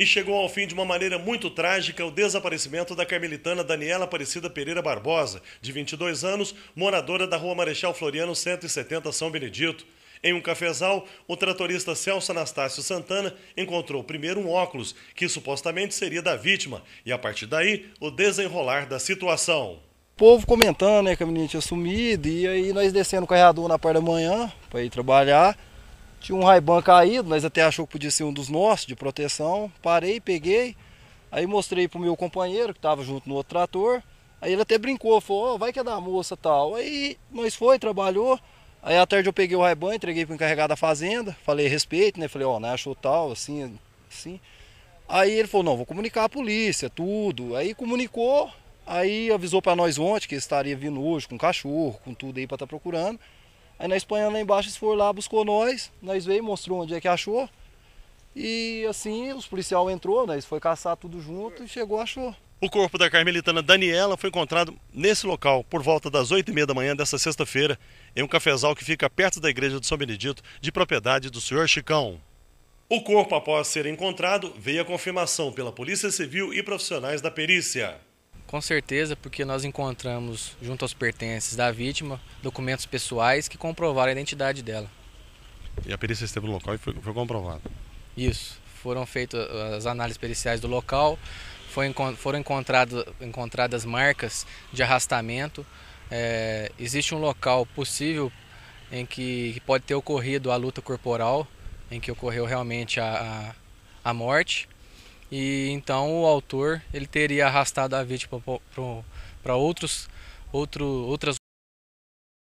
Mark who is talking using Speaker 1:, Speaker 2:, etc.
Speaker 1: e chegou ao fim de uma maneira muito trágica o desaparecimento da carmelitana Daniela Aparecida Pereira Barbosa, de 22 anos, moradora da Rua Marechal Floriano 170, São Benedito. Em um cafezal, o tratorista Celso Anastácio Santana encontrou primeiro um óculos, que supostamente seria da vítima, e a partir daí, o desenrolar da situação.
Speaker 2: O povo comentando né, que a menina tinha sumido, e aí nós descendo o carreador na parte da manhã para ir trabalhar. Tinha um raibã caído, nós até achou que podia ser um dos nossos de proteção. Parei, peguei, aí mostrei pro meu companheiro que estava junto no outro trator. Aí ele até brincou, falou, oh, vai que é da moça tal. Aí nós foi, trabalhou. Aí à tarde eu peguei o raibã, entreguei pro encarregado da fazenda, falei respeito, né? Falei, ó, oh, né, achou tal, assim, assim. Aí ele falou, não, vou comunicar a polícia, tudo. Aí comunicou, aí avisou para nós ontem que estaria vindo hoje com cachorro, com tudo aí para estar tá procurando. Aí na Espanha lá embaixo eles foram lá, buscou nós, nós veio, mostrou onde é que achou. E assim, os policial entrou, né? foi caçar tudo junto e chegou, achou.
Speaker 1: O corpo da carmelitana Daniela foi encontrado nesse local por volta das 8 e meia da manhã desta sexta-feira, em um cafezal que fica perto da igreja de São Benedito, de propriedade do senhor Chicão. O corpo, após ser encontrado, veio a confirmação pela Polícia Civil e profissionais da perícia.
Speaker 3: Com certeza, porque nós encontramos, junto aos pertences da vítima, documentos pessoais que comprovaram a identidade dela.
Speaker 1: E a perícia esteve no local e foi, foi comprovada?
Speaker 3: Isso. Foram feitas ah, as análises periciais do local, foi, foram encontrado, encontradas marcas de arrastamento. É, existe um local possível em que, que, pode ter ocorrido a luta corporal, em que ocorreu realmente a, a, a morte. E então o autor ele teria arrastado a vítima para outros outro, outras